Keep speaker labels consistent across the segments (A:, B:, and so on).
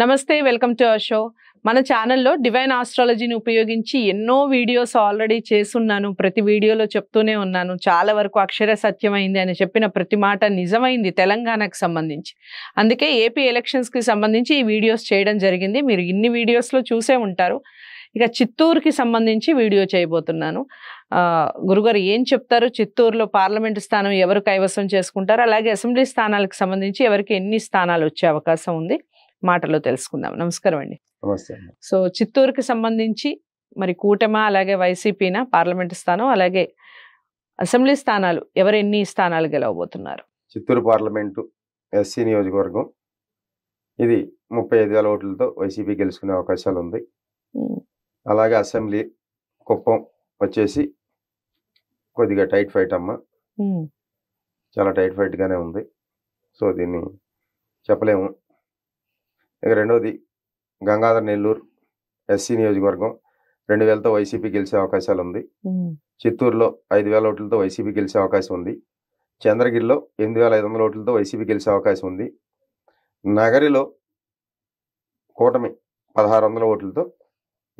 A: నమస్తే welcome to our show మన ఛానల్లో డివైన్ ఆస్ట్రాలజీని ఉపయోగించి ఎన్నో వీడియోస్ ఆల్రెడీ చేస్తున్నాను ప్రతి వీడియోలో చెప్తూనే ఉన్నాను చాలా వరకు అక్షర సత్యమైంది అని చెప్పిన ప్రతి మాట నిజమైంది తెలంగాణకు సంబంధించి అందుకే ఏపీ ఎలక్షన్స్కి సంబంధించి ఈ వీడియోస్ చేయడం జరిగింది మీరు ఇన్ని వీడియోస్లో చూసే ఉంటారు ఇక చిత్తూరుకి సంబంధించి వీడియో చేయబోతున్నాను గురుగారు ఏం చెప్తారు చిత్తూరులో పార్లమెంట్ స్థానం ఎవరు కైవసం చేసుకుంటారు అలాగే అసెంబ్లీ స్థానాలకు సంబంధించి ఎవరికి ఎన్ని స్థానాలు వచ్చే అవకాశం ఉంది మాటలో తెలుసుకుందాం నమస్కారం అండి సో చిత్తూరుకి సంబంధించి మరి కూటమ అలాగే వైసీపీన పార్లమెంట్ స్థానం అలాగే అసెంబ్లీ స్థానాలు ఎవరు ఎన్ని స్థానాలు
B: గెలవబోతున్నారు చిత్తూరు పార్లమెంటు ఎస్సీ నియోజకవర్గం ఇది ముప్పై ఐదు వేల ఓట్లతో వైసీపీ గెలుచుకునే అవకాశాలు ఉంది అలాగే అసెంబ్లీ కుప్పం వచ్చేసి కొద్దిగా టైట్ ఫైట్ అమ్మ చాలా టైట్ ఫైట్గానే ఉంది సో దీన్ని చెప్పలేము ఇక రెండవది గంగాధర్ నెల్లూరు ఎస్సీ నియోజకవర్గం రెండు వేలతో వైసీపీ గెలిచే అవకాశాలు ఉంది చిత్తూరులో ఐదు వేల ఓట్లతో వైసీపీ గెలిచే అవకాశం ఉంది చంద్రగిరిలో ఎనిమిది వేల ఐదు వందల ఓట్లతో వైసీపీ గెలిచే అవకాశం ఉంది నగరిలో కూటమి పదహారు వందల ఓట్లతో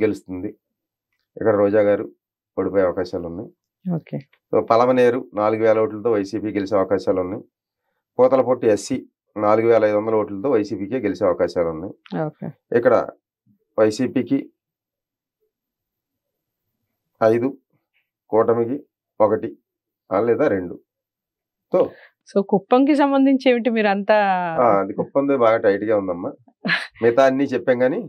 B: గెలుస్తుంది ఇక్కడ రోజా గారు ఓడిపోయే అవకాశాలు ఉన్నాయి పలమనేరు నాలుగు వేల ఓట్లతో వైసీపీ గెలిచే అవకాశాలు ఉన్నాయి పోతలపొట్టి ఎస్సీ నాలుగు వేల ఐదు వందల ఓట్లతో వైసీపీకి గెలిచే అవకాశాలు
A: ఉన్నాయి
B: ఇక్కడ వైసీపీకి ఐదు కూటమికి ఒకటి లేదా రెండు సో
A: సో కుప్పంకి సంబంధించి ఏమిటి మీరు అంతా
B: అది కుప్పం బాగా టైట్ గా ఉందమ్మా మిగతా అన్ని చెప్పాం గానీ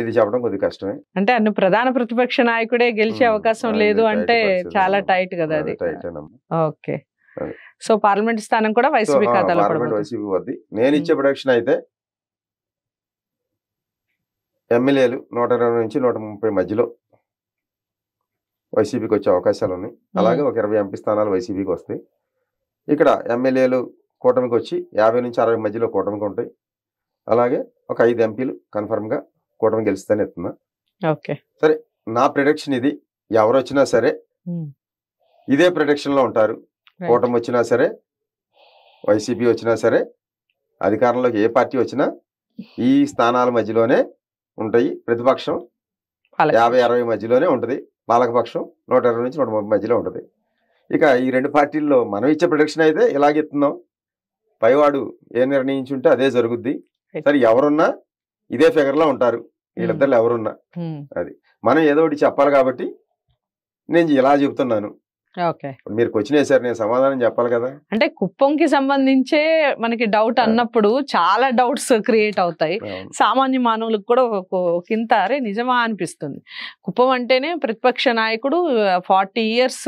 B: ఇది చెప్పడం కొద్దిగా కష్టమే
A: అంటే అన్ని ప్రధాన ప్రతిపక్ష నాయకుడే గెలిచే అవకాశం లేదు అంటే చాలా టైట్ కదా అది ఓకే సో పార్లమెంట్ స్థానం కూడా వైసీపీ ఖాతాలో
B: నేను ఇచ్చే ప్రొడక్షన్ అయితే ఎమ్మెల్యేలు నూట ఇరవై నుంచి నూట ముప్పై మధ్యలో వైసీపీకి వచ్చే అవకాశాలు ఉన్నాయి అలాగే ఒక ఇరవై ఎంపీ స్థానాలు వైసీపీకి వస్తాయి ఇక్కడ ఎమ్మెల్యేలు కూటమికి వచ్చి యాభై నుంచి అరవై మధ్యలో కూటమికి ఉంటాయి అలాగే ఒక ఐదు ఎంపీలు కన్ఫర్మ్గా కూటమి గెలుస్తానే ఎత్తున్నా ఓకే సరే నా ప్రొడక్షన్ ఇది ఎవరు వచ్చినా సరే ఇదే ప్రొడక్షన్లో ఉంటారు కూటమి వచ్చినా సరే వైసీపీ వచ్చినా సరే అధికారంలోకి ఏ పార్టీ వచ్చినా ఈ స్థానాల మధ్యలోనే ఉంటాయి ప్రతిపక్షం యాభై అరవై మధ్యలోనే ఉంటుంది పాలకపక్షం నూట ఇరవై నుంచి నూట ముప్పై మధ్యలో ఉంటుంది ఇక ఈ రెండు పార్టీల్లో మనం ఇచ్చే ప్రొడక్షన్ అయితే ఇలాగే ఇస్తున్నాం పైవాడు ఏ నిర్ణయించుంటే అదే జరుగుద్ది సరే ఎవరున్నా ఇదే ఫిగర్లో ఉంటారు వీళ్ళిద్దరు hmm. ఎవరున్నా hmm. అది మనం ఏదో ఒకటి చెప్పాలి కాబట్టి నేను ఇలా చెబుతున్నాను మీరు క్వశ్చన్ నేను సమాధానం చెప్పాలి కదా
A: అంటే కుప్పంకి సంబంధించే మనకి డౌట్ అన్నప్పుడు చాలా డౌట్స్ క్రియేట్ అవుతాయి సామాన్య మానవులకు కూడా కింద అరే నిజమా అనిపిస్తుంది కుప్పం అంటేనే ప్రతిపక్ష నాయకుడు ఫార్టీ ఇయర్స్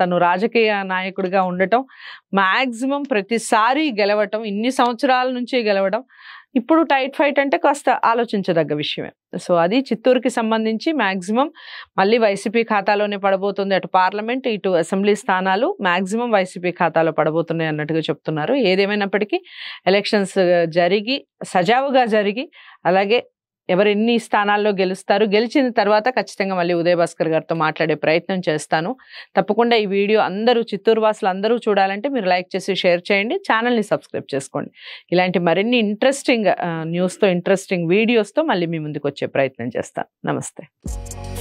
A: తను రాజకీయ నాయకుడిగా ఉండటం మ్యాక్సిమం ప్రతిసారి గెలవటం ఇన్ని సంవత్సరాల నుంచి గెలవడం ఇప్పుడు టైట్ ఫైట్ అంటే కాస్త ఆలోచించదగ్గ విషయమే సో అది చిత్తూరుకి సంబంధించి మ్యాక్సిమం మళ్ళీ వైసీపీ ఖాతాలోనే పడబోతుంది అటు పార్లమెంట్ ఇటు అసెంబ్లీ స్థానాలు మ్యాక్సిమం వైసీపీ ఖాతాలో పడబోతున్నాయి అన్నట్టుగా చెప్తున్నారు ఏదేమైనప్పటికీ ఎలక్షన్స్ జరిగి సజావుగా జరిగి అలాగే ఎవరు ఎన్ని స్థానాల్లో గెలుస్తారు గెలిచిన తర్వాత ఖచ్చితంగా మళ్ళీ ఉదయ్ భాస్కర్ గారితో మాట్లాడే ప్రయత్నం చేస్తాను తప్పకుండా ఈ వీడియో అందరూ చిత్తూరు వాసులు అందరూ చూడాలంటే మీరు లైక్ చేసి షేర్ చేయండి ఛానల్ని సబ్స్క్రైబ్ చేసుకోండి ఇలాంటి మరిన్ని ఇంట్రెస్టింగ్ న్యూస్తో ఇంట్రెస్టింగ్ వీడియోస్తో మళ్ళీ మీ ముందుకు వచ్చే ప్రయత్నం చేస్తాను నమస్తే